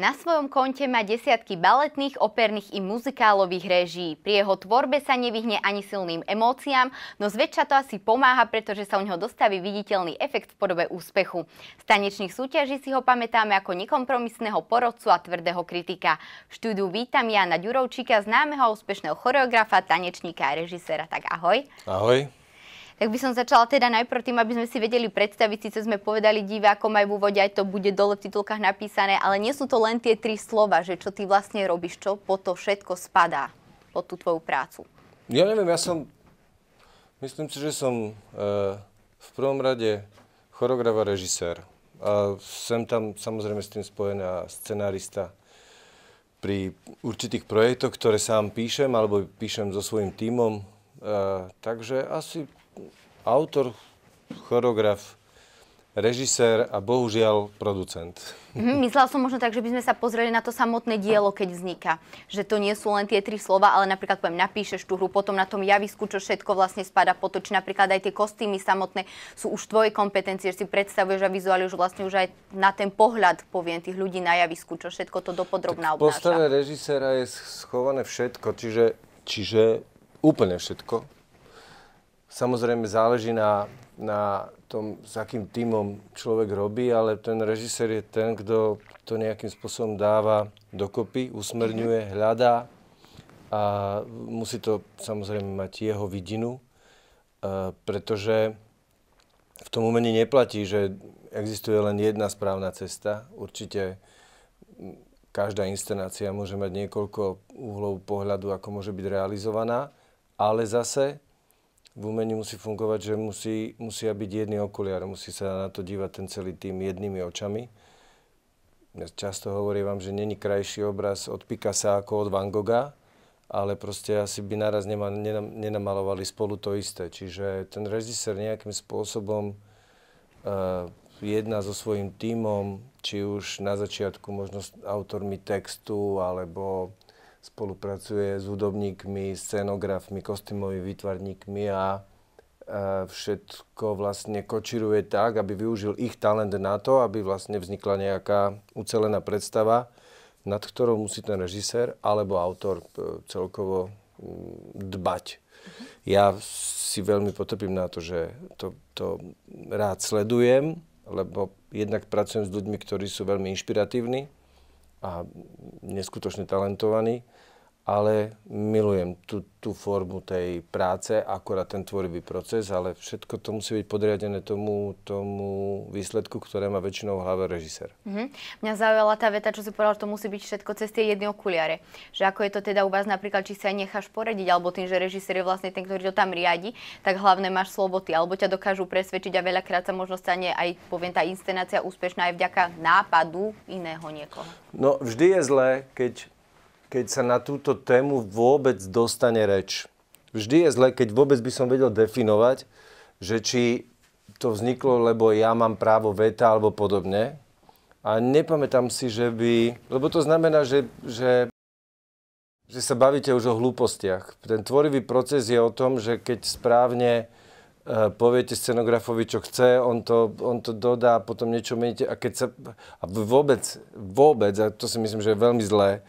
Na svojom konte má desiatky baletných, operných i muzikálových reží. Pri jeho tvorbe sa nevyhne ani silným emóciám, no zväčša to asi pomáha, pretože sa u neho dostaví viditeľný efekt v podobe úspechu. Z tanečných súťaží si ho pamätáme ako nekompromisného porodcu a tvrdého kritika. V štúdiu vítam Jana Ďurovčíka, známeho a úspešného choreografa, tanečníka a režisera. Tak ahoj. Ahoj tak by som začala teda najprv tým, aby sme si vedeli predstaviť, síce sme povedali divákom aj v úvode, aj to bude dole v titulkách napísané, ale nie sú to len tie tri slova, že čo ty vlastne robíš, čo po to všetko spadá, po tú tvoju prácu. Ja neviem, ja som, myslím si, že som e, v prvom rade choreograf a režisér. A sem tam samozrejme s tým spojená scenárista pri určitých projektoch, ktoré sám píšem alebo píšem so svojím tímom. E, takže asi autor, choreograf, režisér a bohužiaľ producent. Mm, som možno tak, že by sme sa pozreli na to samotné dielo, keď vzniká. Že to nie sú len tie tri slova, ale napríklad poviem, napíšeš tú hru, potom na tom javisku, čo všetko vlastne spada po to, či napríklad aj tie kostýmy samotné sú už tvoje kompetencie, že si predstavuješ a vizuálne už vlastne už aj na ten pohľad, poviem, tých ľudí na javisku, čo všetko to dopodrobná obnáša. V postave režiséra je schované všetko, čiže, čiže úplne všetko Samozrejme záleží na, na tom, s akým tímom človek robí, ale ten režisér je ten, kto to nejakým spôsobom dáva dokopy, usmerňuje, mhm. hľadá a musí to samozrejme mať jeho vidinu, e, pretože v tom umení neplatí, že existuje len jedna správna cesta. Určite každá inscenácia môže mať niekoľko uhlov pohľadu, ako môže byť realizovaná, ale zase v umení musí fungovať, že musí, musia byť jedný okuliar, musí sa na to dívať ten celý tým jednými očami. Ja často hovorím vám, že není krajší obraz od Picasso ako od Van Gogha, ale proste asi by naraz nema, nenam, nenamalovali spolu to isté. Čiže ten režisér nejakým spôsobom uh, jedná so svojím týmom, či už na začiatku možno autormi textu, alebo spolupracuje s hudobníkmi, scenografmi, kostýmovými výtvarníkmi a všetko vlastne kočiruje tak, aby využil ich talent na to, aby vlastne vznikla nejaká ucelená predstava, nad ktorou musí ten režisér alebo autor e, celkovo mm, dbať. Mhm. Ja si veľmi potrpím na to, že to, to rád sledujem, lebo jednak pracujem s ľuďmi, ktorí sú veľmi inšpiratívni, a neskutočne talentovaný ale milujem tú, tú formu tej práce, akorát ten tvorivý proces, ale všetko to musí byť podriadené tomu, tomu výsledku, ktoré má väčšinou v hlave režisér. Mm-hmm. Mňa zaujala tá veta, čo si povedal, že to musí byť všetko cez tie jedné okuliare. Že ako je to teda u vás napríklad, či sa aj necháš poradiť, alebo tým, že režisér je vlastne ten, ktorý to tam riadi, tak hlavne máš sloboty, alebo ťa dokážu presvedčiť a veľakrát sa možno stane aj, poviem, tá inscenácia úspešná aj vďaka nápadu iného niekoho. No vždy je zlé, keď keď sa na túto tému vôbec dostane reč. Vždy je zle, keď vôbec by som vedel definovať, že či to vzniklo, lebo ja mám právo veta alebo podobne. A nepamätám si, že by... Lebo to znamená, že, že, že sa bavíte už o hlúpostiach. Ten tvorivý proces je o tom, že keď správne e, poviete scenografovi, čo chce, on to, on to dodá, potom niečo meníte a keď sa... A vôbec, vôbec, a to si myslím, že je veľmi zlé,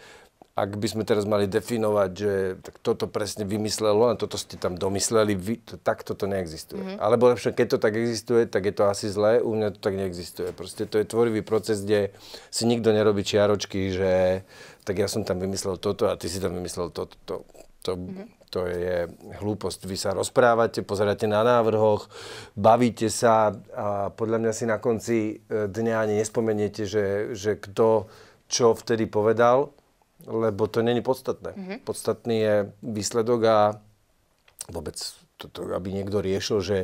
ak by sme teraz mali definovať, že tak toto presne vymyslelo a toto ste tam domysleli, vy, to, tak toto neexistuje. Mm-hmm. Alebo lepšie, keď to tak existuje, tak je to asi zlé, u mňa to tak neexistuje. Proste to je tvorivý proces, kde si nikto nerobí čiaročky, že tak ja som tam vymyslel toto a ty si tam vymyslel toto. To, to, mm-hmm to je hlúposť. Vy sa rozprávate, pozeráte na návrhoch, bavíte sa a podľa mňa si na konci e, dňa ani nespomeniete, že, že kto čo vtedy povedal lebo to není podstatné. Mm-hmm. Podstatný je výsledok a vôbec toto, aby niekto riešil, že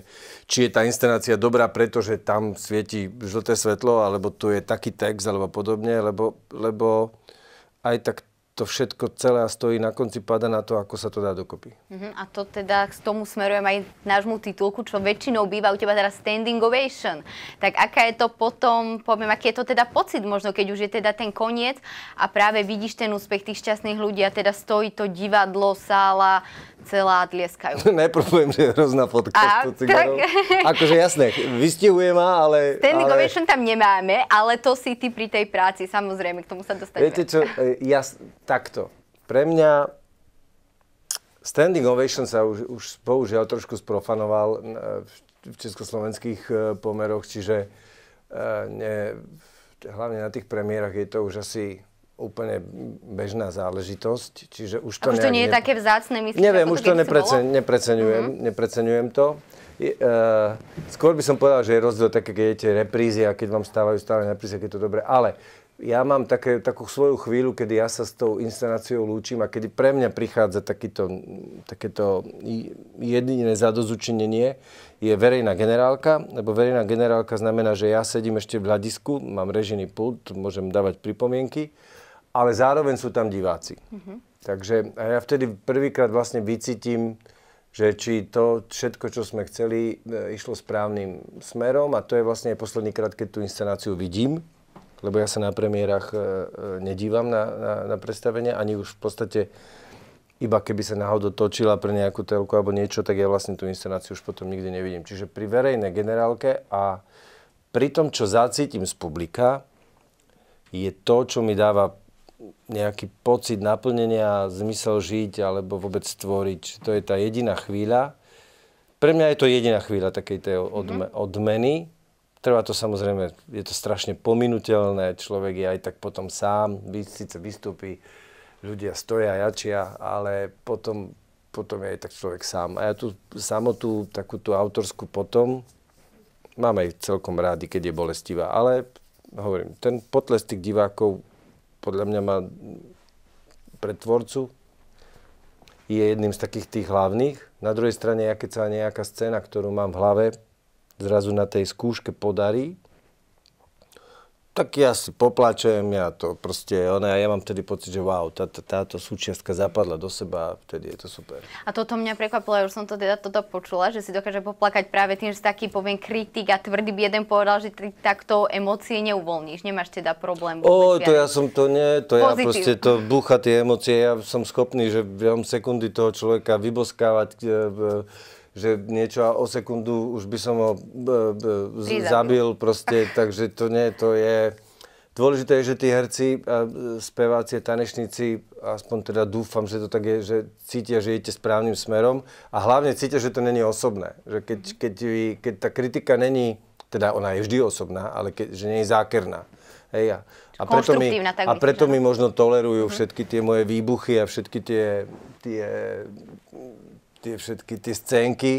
či je tá inscenácia dobrá, pretože tam svieti žlté svetlo, alebo tu je taký text, alebo podobne, lebo, lebo aj tak to všetko celé a stojí na konci pada na to, ako sa to dá dokopy. Uh-huh. A to teda k tomu smerujem aj nášmu titulku, čo väčšinou býva u teba teraz standing ovation. Tak aká je to potom, poviem, aký je to teda pocit možno, keď už je teda ten koniec a práve vidíš ten úspech tých šťastných ľudí a teda stojí to divadlo, sála, celá tlieskajú. Najprv že je hrozná fotka a, tak... Akože jasné, vystihuje ma, ale... Standing ale... ovation tam nemáme, ale to si ty pri tej práci, samozrejme, k tomu sa dostaneme. Viete čo, e, ja takto. Pre mňa standing ovation sa už, už bohužiaľ trošku sprofanoval e, v československých e, pomeroch, čiže e, ne, hlavne na tých premiérach je to už asi úplne bežná záležitosť, čiže už to, už to nie je ne... také vzácne, myslím. Neviem, už to neprece, nepreceňujem, mm-hmm. nepreceňujem to. Je, uh, skôr by som povedal, že je rozdiel také, keď jete reprízy a keď vám stávajú stále reprízy, keď je to dobré, Ale ja mám také, takú svoju chvíľu, kedy ja sa s tou inscenáciou lúčim a kedy pre mňa prichádza takýto, takéto jediné zadozučinenie, je verejná generálka, lebo verejná generálka znamená, že ja sedím ešte v hľadisku, mám režijný pult, môžem dávať pripomienky, ale zároveň sú tam diváci. Mm-hmm. Takže a ja vtedy prvýkrát vlastne vycítim, že či to všetko, čo sme chceli, e, išlo správnym smerom a to je vlastne posledný krát, keď tú inscenáciu vidím lebo ja sa na premiérach e, e, nedívam na, na, na predstavenie, ani už v podstate iba keby sa náhodou točila pre nejakú telku alebo niečo, tak ja vlastne tú inscenáciu už potom nikdy nevidím. Čiže pri verejnej generálke a pri tom, čo zacítim z publika, je to, čo mi dáva nejaký pocit naplnenia, zmysel žiť alebo vôbec stvoriť. To je tá jediná chvíľa. Pre mňa je to jediná chvíľa takej tej mhm. odme- odmeny, Trvá to samozrejme, je to strašne pominutelné, človek je aj tak potom sám, síce vystúpi, ľudia stoja, jačia, ale potom, potom je aj tak človek sám. A ja tú samotu, takú tú autorskú potom, mám aj celkom rádi, keď je bolestivá, ale hovorím, ten potles tých divákov podľa mňa má pre tvorcu je jedným z takých tých hlavných. Na druhej strane, ja keď sa nejaká scéna, ktorú mám v hlave, zrazu na tej skúške podarí, tak ja si poplačem, ja to proste, ona, ja mám tedy pocit, že wow, tá, tá, táto súčiastka zapadla do seba, vtedy je to super. A toto mňa prekvapilo, už som to teda toto počula, že si dokáže poplakať práve tým, že taký, poviem, kritik a tvrdý by jeden povedal, že ty takto emócie neuvoľníš, nemáš teda problém. O, to ja som to nie, to Pozitív. ja proste, to búcha tie emócie, ja som schopný, že v sekundy toho človeka vyboskávať, e, e, že niečo o sekundu už by som ho b, e, b, e, z, zabil proste, takže to nie, to je... Dôležité je, že tí herci, speváci a tanečníci, aspoň teda dúfam, že to tak je, že cítia, že idete správnym smerom a hlavne cítia, že to není osobné. Že keď, mhm. keď, keď tá kritika není, teda ona je vždy osobná, ale keď, že není zákerná. Hej, a, a preto, mi, a preto mi možno tolerujú mhm. všetky tie moje výbuchy a všetky tie, tie tie všetky tie scénky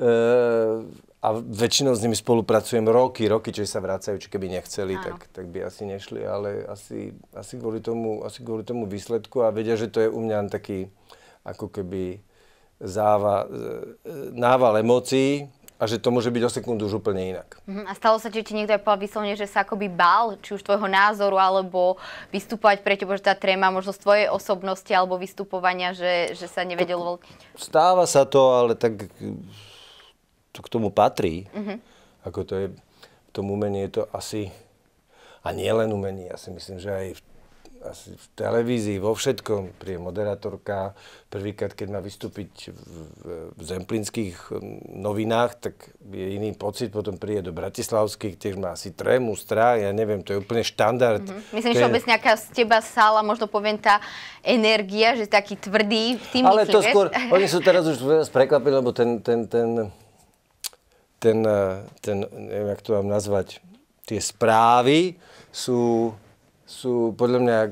e, a väčšinou s nimi spolupracujem roky, roky, čiže sa vracajú, či keby nechceli, tak, tak by asi nešli, ale asi, asi, kvôli tomu, asi kvôli tomu výsledku a vedia, že to je u mňa taký ako keby záva, e, e, nával emócií, a že to môže byť o sekundu už úplne inak. Mhm. A stalo sa ti, niekto aj povedal vyslovne, že sa akoby bál, či už tvojho názoru, alebo vystupovať pre teba, že tá tréma možno z tvojej osobnosti alebo vystupovania, že, že sa nevedel voľniť? Stáva sa to, ale tak to k tomu patrí. Uh-huh. Ako to je, v tom umení je to asi, a nie len umení, ja si myslím, že aj v asi v televízii, vo všetkom, pri moderátorka, prvýkrát, keď má vystúpiť v, v zemplínskych hm, novinách, tak je iný pocit, potom príde do Bratislavských, tiež má asi trému, strach, ja neviem, to je úplne štandard. Mm-hmm. Myslím, že vôbec nejaká z teba sála, možno poviem tá energia, že taký tvrdý, tým Ale myslí, to skôr, oni sú teraz už prekvapili, lebo ten, ten, ten, ten, eh, ten, neviem, jak to mám nazvať, tie správy sú sú podľa mňa e,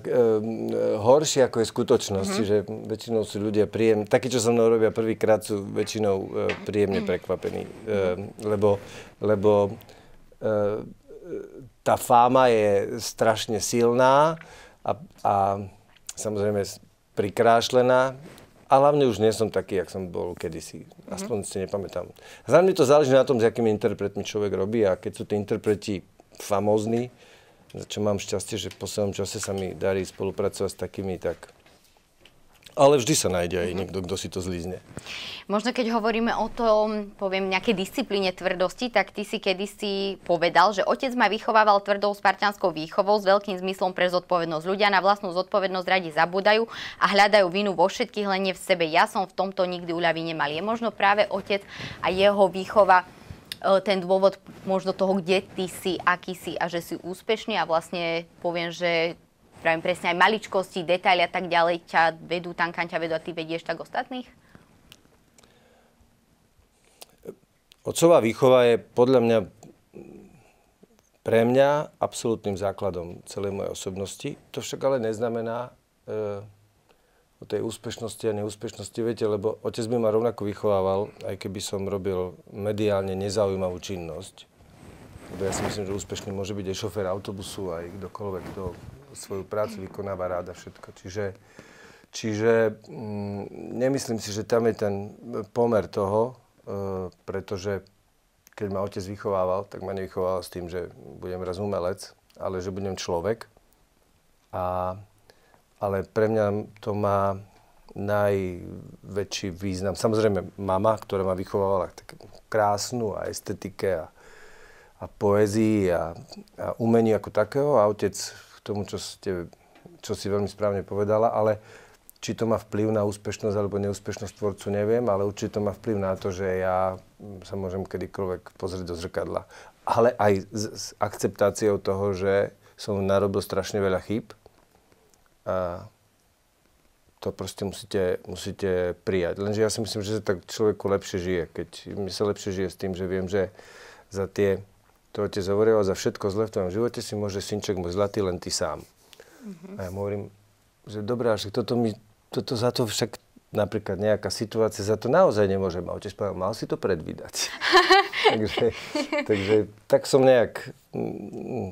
horšie ako je skutočnosť, mm-hmm. že väčšinou sú ľudia príjem, takí, čo sa mnou robia prvýkrát, sú väčšinou e, príjemne mhm. prekvapení, e, lebo, lebo e, tá fáma je strašne silná a, a samozrejme prikrášlená a hlavne už nie som taký, jak som bol kedysi. Mhm. Aspoň mm-hmm. si nepamätám. Zároveň to záleží na tom, s akými interpretmi človek robí a keď sú tí interpreti famózni, za čo mám šťastie, že po poslednom čase sa mi darí spolupracovať s takými, tak ale vždy sa nájde aj mhm. niekto, kto si to zlízne. Možno keď hovoríme o tom, poviem, nejakej disciplíne tvrdosti, tak ty si kedysi povedal, že otec ma vychovával tvrdou spartianskou výchovou s veľkým zmyslom pre zodpovednosť. Ľudia na vlastnú zodpovednosť radi zabudajú a hľadajú vinu vo všetkých, len nie v sebe. Ja som v tomto nikdy uľavy nemal. Je možno práve otec a jeho výchova E, ten dôvod možno toho, kde ty si, aký si a že si úspešný a vlastne poviem, že pravím presne aj maličkosti, detaily a tak ďalej ťa vedú tam, kam ťa vedú a ty vedieš tak ostatných? Otcová výchova je podľa mňa pre mňa absolútnym základom celej mojej osobnosti. To však ale neznamená, e, o tej úspešnosti a neúspešnosti, viete, lebo otec by ma rovnako vychovával, aj keby som robil mediálne nezaujímavú činnosť. Lebo ja si myslím, že úspešný môže byť aj šofér autobusu, aj kdokoľvek, kto svoju prácu vykonáva a všetko. Čiže, čiže mm, nemyslím si, že tam je ten pomer toho, e, pretože keď ma otec vychovával, tak ma nevychovával s tým, že budem raz umelec, ale že budem človek. A ale pre mňa to má najväčší význam. Samozrejme, mama, ktorá ma vychovávala tak krásnu a estetike a, a poézii a, a umení ako takého a otec k tomu, čo, ste, čo si veľmi správne povedala, ale či to má vplyv na úspešnosť alebo neúspešnosť tvorcu, neviem, ale určite to má vplyv na to, že ja sa môžem kedykoľvek pozrieť do zrkadla. Ale aj s, s akceptáciou toho, že som narobil strašne veľa chýb, a to proste musíte, musíte prijať. Lenže ja si myslím, že sa tak človeku lepšie žije, keď mi sa lepšie žije s tým, že viem, že za tie, to otec hovoril, za všetko zle v tvojom živote si môže synček môj zlatý len ty sám. Mm-hmm. A ja mu hovorím, že dobré, až toto mi, toto za to však napríklad nejaká situácia, za to naozaj nemôžem. A otec povedal, mal si to predvídať. takže, takže tak som nejak, mm, mm,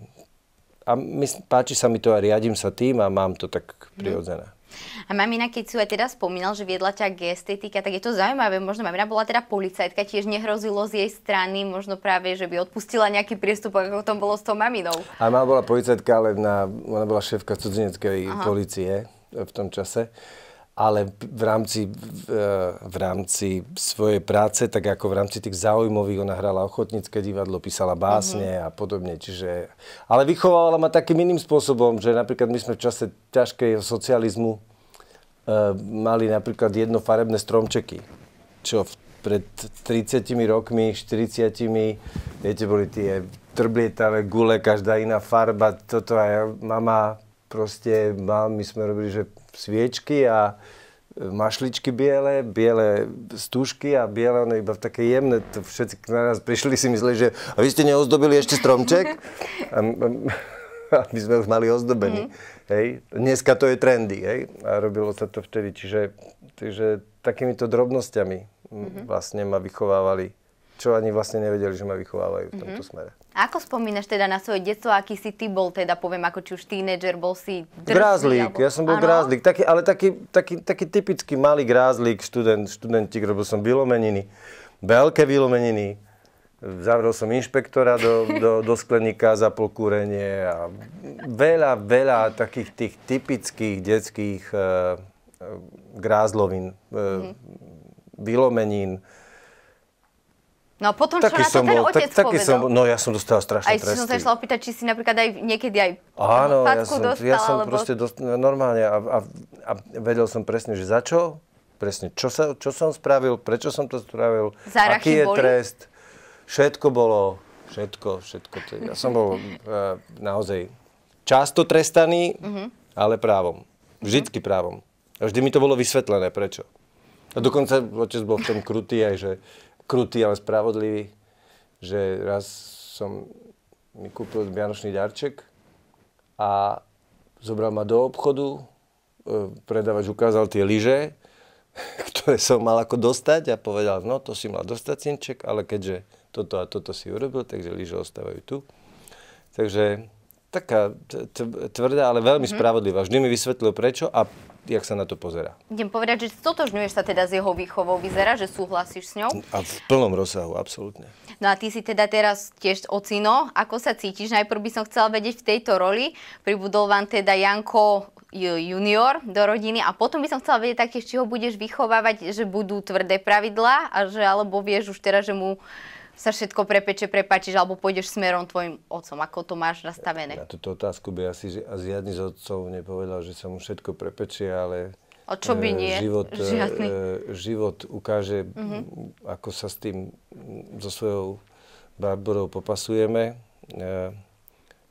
a my, páči sa mi to a riadím sa tým a mám to tak mhm. prirodzené. Mm. A mamina, keď si aj teda spomínal, že viedla ťa k estetike, tak je to zaujímavé. Možno mamina bola teda policajtka, tiež nehrozilo z jej strany, možno práve, že by odpustila nejaký priestup ako tom bolo s tou maminou. A mama bola policajtka, ale na, ona bola šéfka cudzineckej policie v tom čase ale v rámci, eh, v rámci svojej práce, tak ako v rámci tých záujmových, ona hrala ochotnícke divadlo, písala básne mm-hmm. a podobne. Čiže, ale vychovávala ma takým iným spôsobom, že napríklad my sme v čase ťažkého socializmu e, mali napríklad jednofarebné stromčeky, čo v, pred 30 rokmi, 40, viete, boli tie trblietavé gule, každá iná farba, toto aj mama, proste, mám, my sme robili, že sviečky a e, mašličky biele, biele stúžky a biele, ono iba také jemné, to všetci nás prišli si mysleli, že a vy ste neozdobili ešte stromček? a, a my sme už mali ozdobený. Mm. Hej. Dneska to je trendy, hej. A robilo sa to vtedy, čiže, čiže takýmito drobnosťami mm-hmm. vlastne ma vychovávali čo ani vlastne nevedeli, že ma vychovávajú v tomto mhm. smere. A ako spomínaš teda na svoje detstvo, aký si ty bol, teda poviem, ako či už tínedžer, bol si drzný? Grázlik, alebo... ja som bol ano. grázlik, taký, ale taký, taký, taký typický malý grázlik, študent, študentík, robil som vylomeniny, veľké vylomeniny, zavrel som inšpektora do, do, do skleníka za polkúrenie a veľa, veľa takých tých typických detských e, e, mm-hmm. vylomenín, No a potom, taký čo na to ten bol, otec tak, taký povedal. Som, no ja som dostal strašné aj, tresty. Aj som sa išla opýtať, či si napríklad aj niekedy aj Áno, ja som, dostal, ja som alebo... proste dost, normálne a, a, a, vedel som presne, že za čo, presne čo, sa, čo som spravil, prečo som to spravil, Zarachy aký je boli? trest, všetko bolo, všetko, všetko. To, ja som bol uh, naozaj často trestaný, mm-hmm. ale právom. Vždycky mhm. právom. A vždy mi to bolo vysvetlené, prečo. A dokonca otec bol v tom krutý aj, že krutý, ale spravodlivý, že raz som mi kúpil vianočný darček a zobral ma do obchodu, e, predavač ukázal tie lyže, ktoré som mal ako dostať a povedal, no to si mal dostať, synček, ale keďže toto a toto si urobil, takže lyže ostávajú tu. Takže taká tvrdá, ale veľmi mm-hmm. spravodlivá. Vždy mi vysvetlil prečo a jak sa na to pozera. Idem povedať, že stotožňuješ sa teda s jeho výchovou, vyzerá, že súhlasíš s ňou? A v plnom rozsahu, absolútne. No a ty si teda teraz tiež ocino. Ako sa cítiš? Najprv by som chcela vedieť v tejto roli. Pribudol vám teda Janko junior do rodiny a potom by som chcela vedieť taktiež, či ho budeš vychovávať, že budú tvrdé pravidlá a že alebo vieš už teraz, že mu sa všetko prepeče, prepačíš alebo pôjdeš smerom tvojim otcom? Ako to máš nastavené? Na túto otázku by asi žiadny z otcov nepovedal, že sa mu všetko prepečie, ale a čo by e, nie? Život, e, život ukáže, uh-huh. ako sa s tým so svojou barborou popasujeme. E,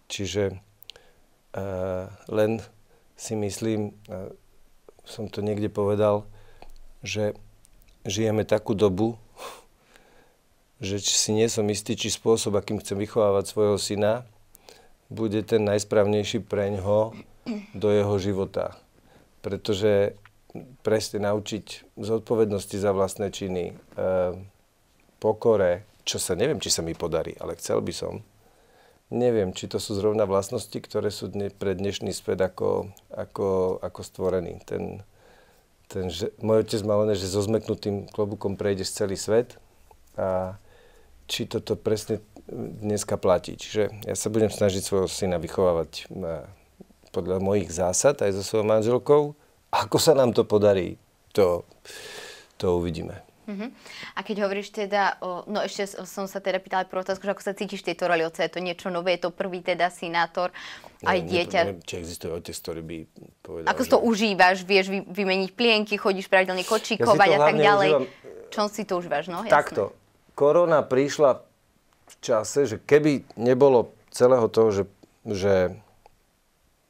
čiže len si myslím, som to niekde povedal, že žijeme takú dobu, že si nie som istý, či spôsob, akým chcem vychovávať svojho syna, bude ten najsprávnejší pre ňoho do jeho života. Pretože presne naučiť zodpovednosti za vlastné činy, e, pokore, čo sa neviem, či sa mi podarí, ale chcel by som. Neviem, či to sú zrovna vlastnosti, ktoré sú dne, pre dnešný svet ako, ako, ako stvorený. Ten, ten, že, môj otec mal len, že so zmeknutým klobukom prejdeš celý svet a či toto presne dneska platí. Čiže ja sa budem snažiť svojho syna vychovávať e, podľa mojich zásad aj so svojou manželkou. Ako sa nám to podarí, to, to uvidíme. Uh-huh. A keď hovoríš teda, o, no ešte som sa teda pýtala prvú otázku, že ako sa cítiš v tejto roli otca, je to niečo nové, je to prvý teda sinátor, aj ne, dieťa. Neviem, či existuje otec, ktorý by povedal. Ako že... to užívaš, vieš vy, vymeniť plienky, chodíš pravidelne kočíkovať ja a tak ďalej. Užívam... Čo si to užívaš, no? Jasné. Takto, korona prišla v čase, že keby nebolo celého toho, že, že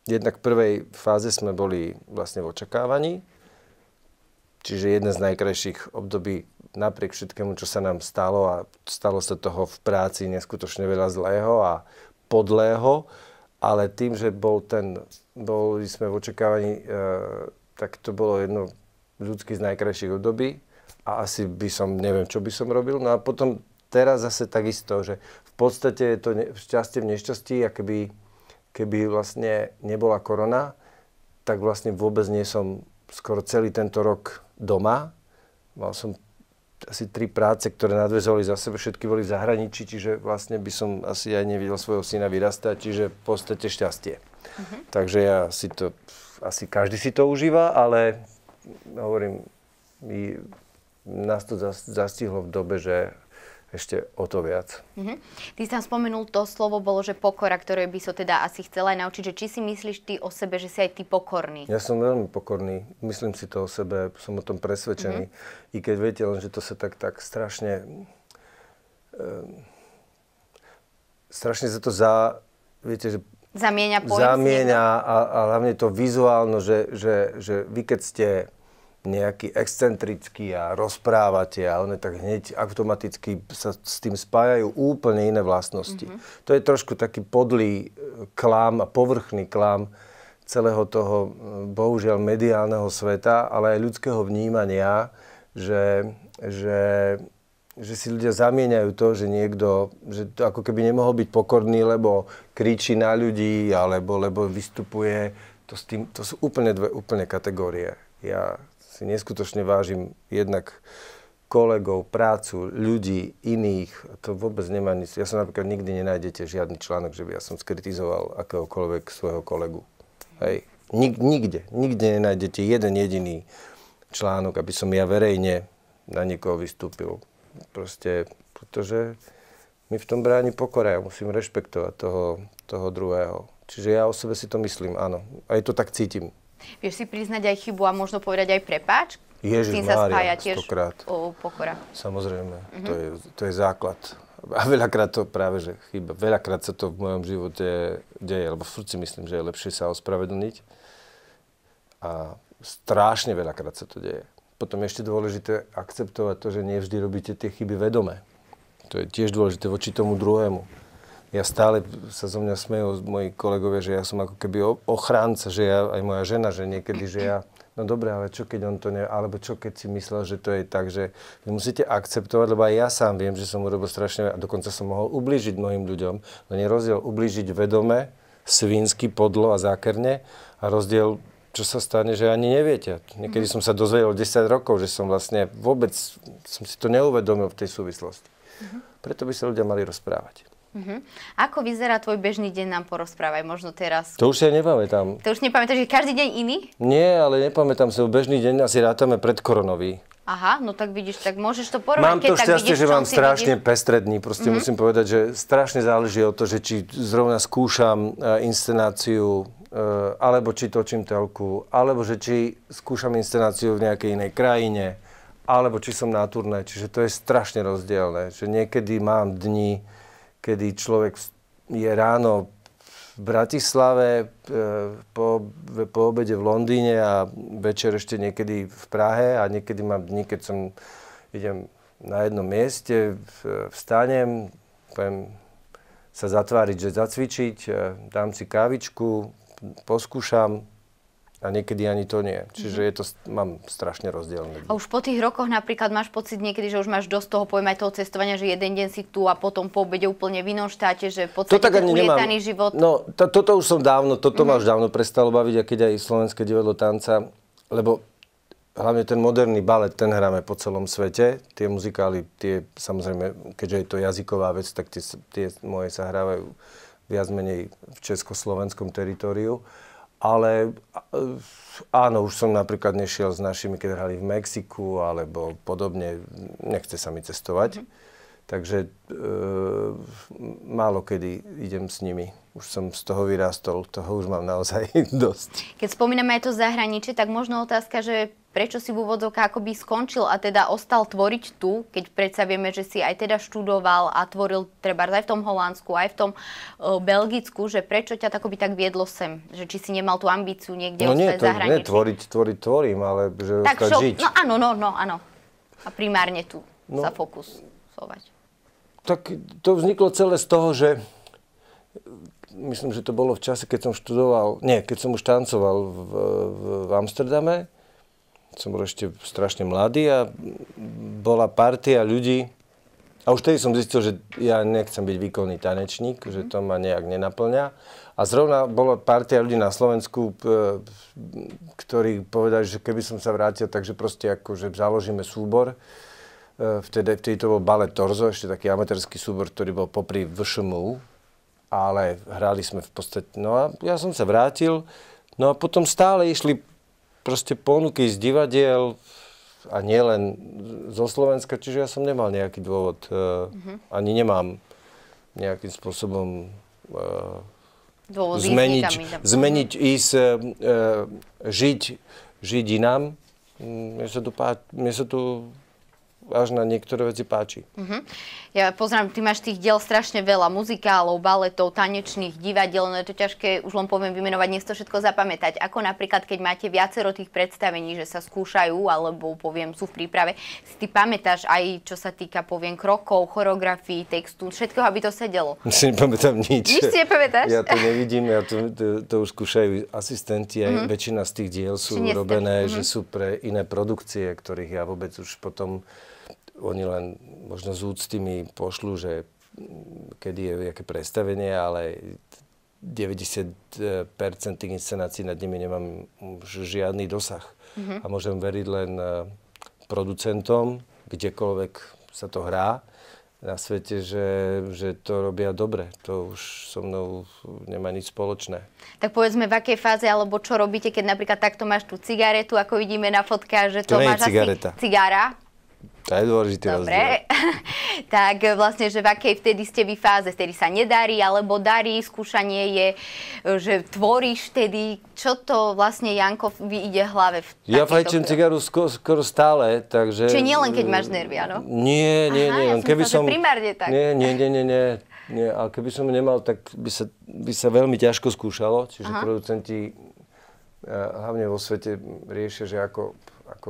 jednak v prvej fáze sme boli vlastne v očakávaní, čiže jedna z najkrajších období napriek všetkému, čo sa nám stalo a stalo sa toho v práci neskutočne veľa zlého a podlého, ale tým, že bol ten, boli sme v očakávaní, e, tak to bolo jedno ľudských z najkrajších období a asi by som, neviem, čo by som robil. No a potom teraz zase takisto, že v podstate je to ne, šťastie v nešťastí a keby, keby vlastne nebola korona, tak vlastne vôbec nie som skoro celý tento rok doma. Mal som asi tri práce, ktoré nadvezovali za sebe, všetky boli v zahraničí, čiže vlastne by som asi aj nevidel svojho syna vyrastať, čiže v podstate šťastie. Uh-huh. Takže ja si to, asi každý si to užíva, ale hovorím, my nás to zastihlo v dobe, že ešte o to viac. Mm-hmm. Ty si tam spomenul to slovo, bolo, že pokora, ktoré by som teda asi chcela aj naučiť, že či si myslíš ty o sebe, že si aj ty pokorný? Ja som veľmi pokorný, myslím si to o sebe, som o tom presvedčený. Mm-hmm. I keď viete, len že to sa tak, tak strašne... E, strašne sa to za... Viete, že Zamieňa pojem. Zamieňa a, a hlavne to vizuálno, že, že, že vy keď ste nejaký excentrický a rozprávate a one tak hneď automaticky sa s tým spájajú úplne iné vlastnosti. Mm-hmm. To je trošku taký podlý e, klám a povrchný klám celého toho, e, bohužiaľ, mediálneho sveta, ale aj ľudského vnímania, že, že, že si ľudia zamieňajú to, že niekto, že to ako keby nemohol byť pokorný, lebo kričí na ľudí, alebo lebo vystupuje. To, s tým, to sú úplne dve úplne kategórie. Ja si neskutočne vážim jednak kolegov, prácu, ľudí, iných. To vôbec nemá nič. Ja som napríklad nikdy nenájdete žiadny článok, že by ja som skritizoval akéhokoľvek svojho kolegu. Hej. Nik, nikde. Nikde nenájdete jeden jediný článok, aby som ja verejne na niekoho vystúpil. Proste, pretože mi v tom bráni pokora. Ja musím rešpektovať toho, toho druhého. Čiže ja o sebe si to myslím, áno. Aj to tak cítim. Vieš si priznať aj chybu a možno povedať aj prepáč? Ježiš Tým Mária, sa spája tiež stokrát. O, pokora. Samozrejme, mm-hmm. to, mhm. je, to je základ. A veľakrát to práve, že chyba. Veľakrát sa to v mojom živote deje, lebo furt si myslím, že je lepšie sa ospravedlniť. A strašne veľakrát sa to deje. Potom ešte dôležité akceptovať to, že nevždy robíte tie chyby vedome. To je tiež dôležité voči tomu druhému ja stále sa zo mňa smejú moji kolegovia, že ja som ako keby ochránca, že ja, aj moja žena, že niekedy, že ja no dobre, ale čo keď on to ne, alebo čo keď si myslel, že to je tak, že vy musíte akceptovať, lebo aj ja sám viem, že som urobil strašne, a dokonca som mohol ublížiť mnohým ľuďom, len no je rozdiel ublížiť vedome, svinsky, podlo a zákerne a rozdiel čo sa stane, že ani neviete. Niekedy som sa dozvedel 10 rokov, že som vlastne vôbec, som si to neuvedomil v tej súvislosti. Preto by sa ľudia mali rozprávať. Uh-huh. Ako vyzerá tvoj bežný deň, nám porozprávaj možno teraz. To už si ja nepamätám. To už nepamätáš, že každý deň iný? Nie, ale nepamätám si, bežný deň asi rátame pred koronový. Aha, no tak vidíš, tak môžeš to porovnať. Mám to šťastie, že mám strašne vidíš... pestré Proste uh-huh. musím povedať, že strašne záleží od to, že či zrovna skúšam e, inscenáciu, e, alebo či točím telku, alebo že či skúšam inscenáciu v nejakej inej krajine, alebo či som na turné. Čiže to je strašne rozdielne. Že niekedy mám dni, kedy človek je ráno v Bratislave, e, po, po obede v Londýne a večer ešte niekedy v Prahe a niekedy mám dní, keď som idem na jednom mieste, vstanem, poviem sa zatváriť, že zacvičiť, e, dám si kávičku, poskúšam, a niekedy ani to nie. Čiže mhm. je to, mám strašne rozdielne. A už po tých rokoch napríklad máš pocit niekedy, že už máš dosť toho pojma toho cestovania, že jeden deň si tu a potom po obede úplne v inom štáte, že v podstate to tak ani nemám. život. No, to, toto už som dávno, toto mm-hmm. ma mhm. už dávno prestalo baviť, a keď aj slovenské divadlo tanca, lebo hlavne ten moderný balet, ten hráme po celom svete. Tie muzikály, tie samozrejme, keďže je to jazyková vec, tak tie, tie moje sa hrávajú viac menej v československom teritoriu. Ale eh, áno, už som napríklad nešiel s našimi, keď hrali v Mexiku alebo podobne, nechce sa mi cestovať. Mhm. Takže e, málo kedy idem s nimi. Už som z toho vyrástol, toho už mám naozaj dosť. Keď spomíname aj to zahraničie, tak možno otázka, že prečo si v úvodzovkách akoby skončil a teda ostal tvoriť tu, keď predsa vieme, že si aj teda študoval a tvoril treba aj v tom Holandsku, aj v tom uh, Belgicku, že prečo ťa takoby tak viedlo sem? Že či si nemal tú ambíciu niekde no nie, to, Nie, tvoriť, tvoriť, tvorím, ale že tak ostať šo, žiť. No áno, no, no, áno. A primárne tu no, sa fokusovať. Tak to vzniklo celé z toho, že myslím, že to bolo v čase, keď som študoval, nie, keď som už tancoval v, v, v Amsterdame, som bol ešte strašne mladý a bola partia ľudí, a už tedy som zistil, že ja nechcem byť výkonný tanečník, že mhm. to ma nejak nenaplňa. A zrovna bola partia ľudí na Slovensku, e, ktorí povedali, že keby som sa vrátil, takže proste že akože založíme súbor. E, vtedy, vtedy to bol Ballet Torzo, ešte taký amatérsky súbor, ktorý bol popri VŠMU, ale hrali sme v podstate. No a ja som sa vrátil, no a potom stále išli proste ponuky z divadiel a nielen zo Slovenska, čiže ja som nemal nejaký dôvod, mm-hmm. ani nemám nejakým spôsobom uh, zmeniť, zmeniť, ísť, uh, žiť, žiť inám. Mne sa tu, mne sa tu až na niektoré veci páči. Uh-huh. Ja poznám, ty máš tých diel strašne veľa, muzikálov, baletov, tanečných, divadiel, no je to ťažké, už len poviem vymenovať, dnes to všetko zapamätať. Ako napríklad, keď máte viacero tých predstavení, že sa skúšajú, alebo poviem, sú v príprave, si ty pamätáš aj, čo sa týka, poviem, krokov, choreografii, textu, všetko, aby to sedelo. Si nepamätám nič. Nič si nepamätáš? Ja to nevidím, ja to, to, to už skúšajú asistenti, aj uh-huh. väčšina z tých diel sú robené, uh-huh. že mhm. sú pre iné produkcie, ktorých ja vôbec už potom oni len možno z úcty mi pošlu, že kedy je nejaké predstavenie, ale 90% tých inscenácií nad nimi nemám už žiadny dosah. Mm-hmm. A môžem veriť len eh, producentom, kdekoľvek sa to hrá na svete, že, že to robia dobre. To už so mnou nemá nič spoločné. Tak povedzme, v akej fáze alebo čo robíte, keď napríklad takto máš tú cigaretu, ako vidíme na fotkách, že to, to máš cigareta. asi cigára. To je dôležitý Dobre. rozdiel. tak e, vlastne, že v akej vtedy ste vy fáze? Vtedy sa nedarí, alebo darí, skúšanie je, e, že tvoríš vtedy. Čo to vlastne, Janko, vyjde hlave? V ja fajčím cigaru skoro, skoro stále, takže... Čiže nie len, keď máš nervy, áno? Nie, nie, Aha, nie. Ja keby som... Primárne tak. Nie, nie, nie, nie, nie. nie. ale keby som nemal, tak by sa, by sa veľmi ťažko skúšalo. Čiže Aha. producenti e, hlavne vo svete riešia, že ako, ako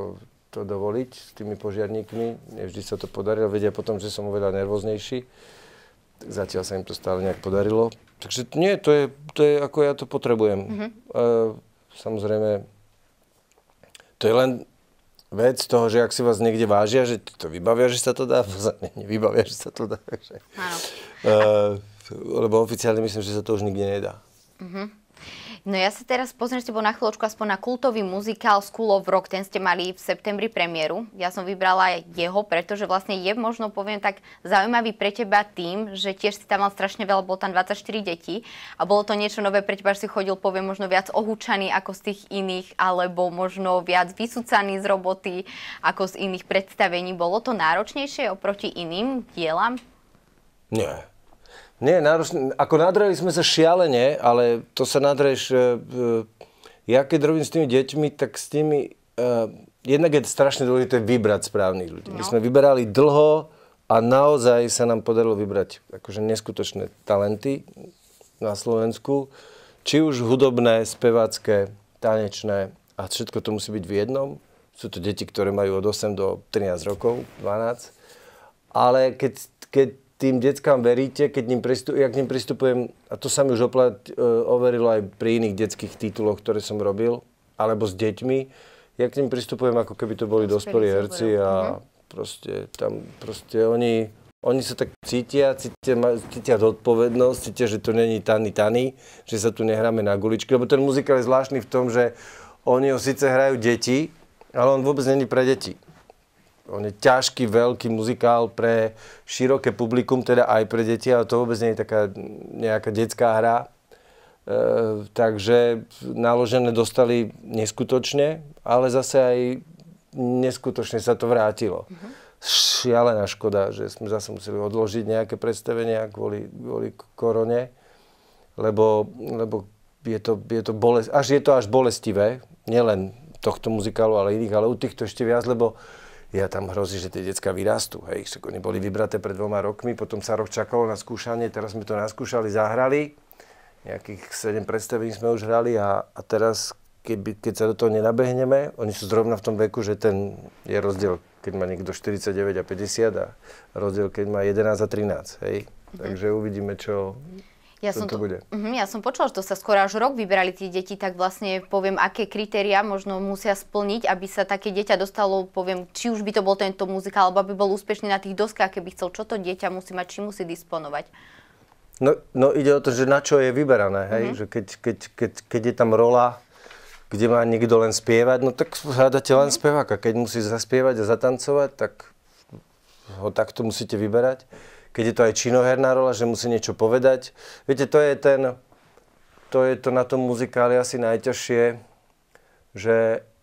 to dovoliť s tými požiarníkmi. Nevždy sa to podarilo, vedia potom, že som oveľa nervóznejší. Tak zatiaľ sa im to stále nejak podarilo. Takže nie, to je, to je ako ja to potrebujem. Mm-hmm. E, samozrejme, to je len vec toho, že ak si vás niekde vážia, že to vybavia, že sa to dá, ne, nevybavia, že sa to dá. Že... E, lebo oficiálne myslím, že sa to už nikde nedá. Mm-hmm. No ja sa teraz pozriem s tebou na chvíľočku aspoň na kultový muzikál School of Rock. Ten ste mali v septembri premiéru. Ja som vybrala jeho, pretože vlastne je možno, poviem tak, zaujímavý pre teba tým, že tiež si tam mal strašne veľa, bolo tam 24 detí a bolo to niečo nové pre teba, že si chodil, poviem, možno viac ohúčaný ako z tých iných, alebo možno viac vysúcaný z roboty ako z iných predstavení. Bolo to náročnejšie oproti iným dielam? Nie, nie, náročné, ako nadreli sme sa šialene, ale to sa nadreš... E, e, ja keď robím s tými deťmi, tak s Uh, Jednak je strašne dôležité vybrať správnych ľudí. No. My sme vyberali dlho a naozaj sa nám podarilo vybrať akože neskutočné talenty na Slovensku. Či už hudobné, spevácké, tanečné a všetko to musí byť v jednom. Sú to deti, ktoré majú od 8 do 13 rokov, 12. Ale keď, keď tým deckám veríte, keď ním pristup, ja k ním pristupujem, a to sa mi už oplat, e, overilo aj pri iných detských tituloch, ktoré som robil, alebo s deťmi, ja k ním pristupujem ako keby to boli dospelí herci a uh-huh. proste tam, proste oni, oni sa tak cítia, cítia, cítia zodpovednosť, cítia, že to není tany tany, že sa tu nehráme na guličky, lebo ten muzikál je zvláštny v tom, že oni ho síce hrajú deti, ale on vôbec není pre deti on je ťažký, veľký muzikál pre široké publikum, teda aj pre deti, ale to vôbec nie je taká nejaká detská hra. E, takže naložené dostali neskutočne, ale zase aj neskutočne sa to vrátilo. Mm-hmm. Šialená škoda, že sme zase museli odložiť nejaké predstavenia kvôli, kvôli korone, lebo, lebo je to, je to, bolest, až, je to až bolestivé, nielen tohto muzikálu, ale iných, ale u týchto ešte viac, lebo uh, ja tam hrozí, že tie detská vyrastú. Hej, však oni boli vybraté pred dvoma rokmi, potom sa rok čakalo na skúšanie, teraz sme to naskúšali, zahrali, nejakých 7 predstavení sme už hrali a, a teraz, keby, keď sa do toho nenabehneme, oni sú zrovna v tom veku, že ten je rozdiel, keď má niekto 49 a 50 a rozdiel, keď má 11 a 13, hej. Mhm. Takže uvidíme, čo, ja som, to, bude. Uh-huh, ja som počula, že to sa skoro až rok vyberali tie deti, tak vlastne poviem, aké kritéria možno musia splniť, aby sa také dieťa dostalo, poviem, či už by to bol tento muzikál, alebo aby bol úspešný na tých doskách, keby chcel, čo to dieťa musí mať, či musí disponovať. No, no ide o to, že na čo je vyberané, hej? Mm-hmm. Že keď, keď, keď, keď je tam rola, kde má niekto len spievať, no tak hľadáte len mhm. speváka. Keď musí zaspievať a zatancovať, tak ho takto musíte vyberať keď je to aj činoherná rola, že musí niečo povedať. Viete, to je ten, to je to na tom muzikáli asi najťažšie, že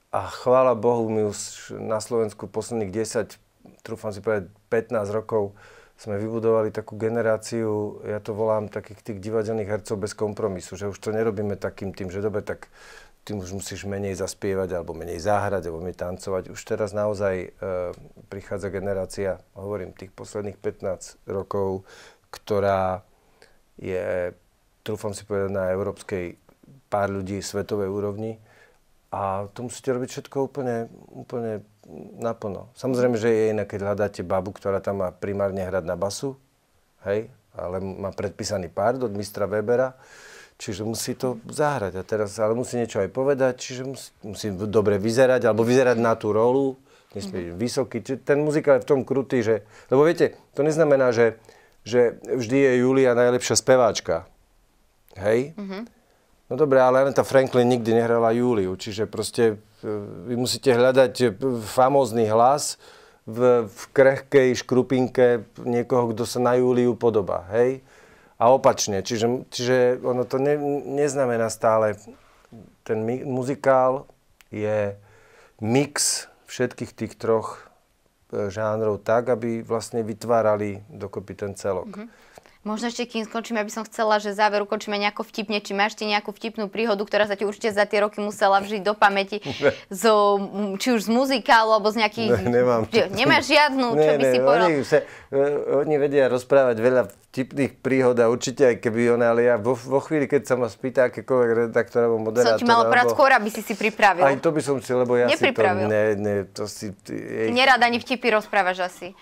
a chvála Bohu, my už na Slovensku posledných 10, trúfam si povedať 15 rokov, sme vybudovali takú generáciu, ja to volám takých tých divadelných hercov bez kompromisu, že už to nerobíme takým tým, že dobre, tak ty už musíš menej zaspievať, alebo menej zahrať, alebo menej tancovať. Už teraz naozaj e, prichádza generácia, hovorím, tých posledných 15 rokov, ktorá je, trúfam si povedať, na európskej pár ľudí svetovej úrovni a to musíte robiť všetko úplne, úplne naplno. Samozrejme, že je inak keď hľadáte babu, ktorá tam má primárne hrať na basu, hej, ale má predpísaný pár od mistra Webera, Čiže musí to zahrať. A teraz, ale musí niečo aj povedať, čiže musí, musí dobre vyzerať, alebo vyzerať na tú rolu. Nesmie byť mm-hmm. vysoký. Čiže ten muzikál je v tom krutý, že... Lebo viete, to neznamená, že, že vždy je Julia najlepšia speváčka. Hej? Mm-hmm. No dobré, ale Aneta Franklin nikdy nehrala Júliu, čiže proste e, vy musíte hľadať e, famózny hlas v, v krehkej škrupinke niekoho, kto sa na Júliu podobá, hej? a opačne. Čiže, čiže ono to ne, neznamená stále, ten mi, muzikál je mix všetkých tých troch e, žánrov tak, aby vlastne vytvárali dokopy ten celok. Mm-hmm. Možno ešte kým skončíme, aby som chcela, že záver ukončíme nejako vtipne. Či máš ti nejakú vtipnú príhodu, ktorá sa ti určite za tie roky musela vžiť do pamäti, zo, či už z muzikálu, alebo z nejakých... Ne, nemám. Nemáš žiadnu, ne, čo ne, by si povedal? Oni, sa, e, oni vedia rozprávať veľa vtipných príhod a určite aj keby ona, ale ja vo, vo chvíli, keď sa ma spýta akékoľvek redaktor alebo moderátor... Som ti mal alebo... skôr, aby si si pripravil. Aj to by som si, lebo ja si to... Ne, ne, to si... Ej... Nerad ani vtipy rozprávaš asi.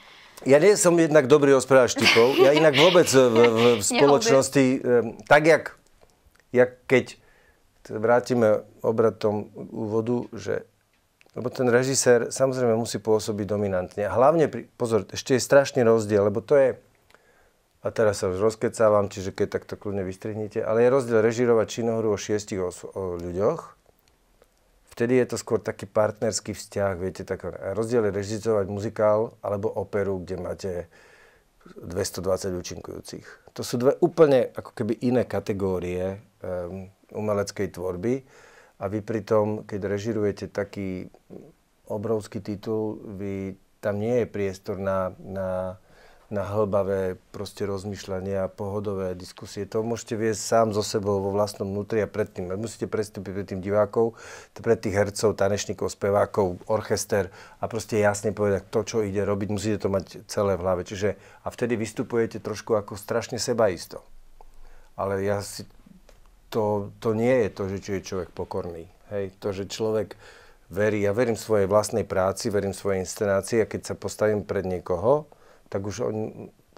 Ja nie som jednak dobrý rozprávač typov. Ja inak vôbec e, v, v spoločnosti, e, tak jak, jak keď vrátime obratom úvodu, že lebo ten režisér samozrejme musí pôsobiť dominantne. A hlavne, pri, pozor, ešte je strašný rozdiel, lebo to je, a teraz sa už rozkecávam, čiže keď takto kľudne vystrihnite, ale je rozdiel režirovať činohru o šiestich o, o ľuďoch Vtedy je to skôr taký partnerský vzťah, viete, tak rozdiel je režizovať muzikál alebo operu, kde máte 220 účinkujúcich. To sú dve úplne ako keby iné kategórie um, umeleckej tvorby a vy pritom, keď režirujete taký obrovský titul, vy, tam nie je priestor na, na na hlbavé proste rozmýšľania, pohodové diskusie. To môžete viesť sám so sebou vo vlastnom vnútri a predtým. Musíte predstúpiť pred tým divákov, pred tých hercov, tanečníkov, spevákov, orchester a proste jasne povedať to, čo ide robiť. Musíte to mať celé v hlave. Čiže a vtedy vystupujete trošku ako strašne sebaisto. Ale ja si, to, to nie je to, že či je človek pokorný. Hej, to, že človek verí, ja verím svojej vlastnej práci, verím svojej inscenácii a keď sa postavím pred niekoho, tak už on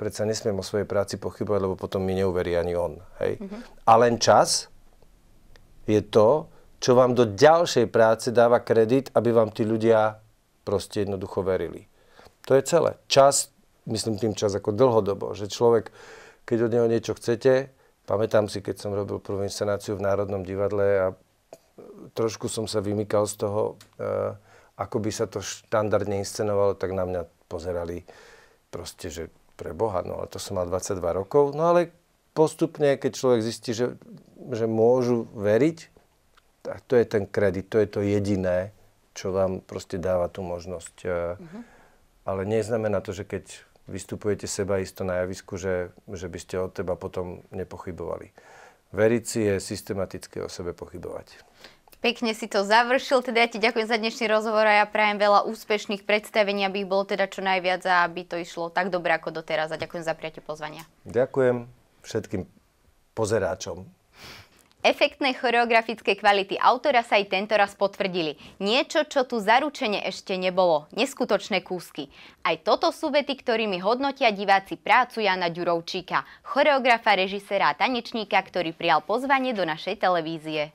predsa nesmiem o svojej práci pochybovať, lebo potom mi neuverí ani on. Hej? Mm-hmm. A len čas je to, čo vám do ďalšej práce dáva kredit, aby vám tí ľudia proste jednoducho verili. To je celé. Čas, myslím tým čas ako dlhodobo, že človek, keď od neho niečo chcete, pamätám si, keď som robil prvú inscenáciu v Národnom divadle a trošku som sa vymýkal z toho, eh, ako by sa to štandardne inscenovalo, tak na mňa pozerali proste, že pre Boha, no ale to som mal 22 rokov, no ale postupne, keď človek zistí, že, že môžu veriť, tak to je ten kredit, to je to jediné, čo vám proste dáva tú možnosť. Mm-hmm. Ale neznamená to, že keď vystupujete seba isto na javisku, že, že by ste od teba potom nepochybovali. Veriť si je systematicky o sebe pochybovať. Pekne si to završil, teda ja ti ďakujem za dnešný rozhovor a ja prajem veľa úspešných predstavení, aby ich bolo teda čo najviac a aby to išlo tak dobre ako doteraz a ďakujem za prijatie pozvania. Ďakujem všetkým pozeráčom. Efektné choreografické kvality autora sa aj tento raz potvrdili. Niečo, čo tu zaručene ešte nebolo. Neskutočné kúsky. Aj toto sú vety, ktorými hodnotia diváci prácu Jana Ďurovčíka, choreografa, režisera a tanečníka, ktorý prijal pozvanie do našej televízie.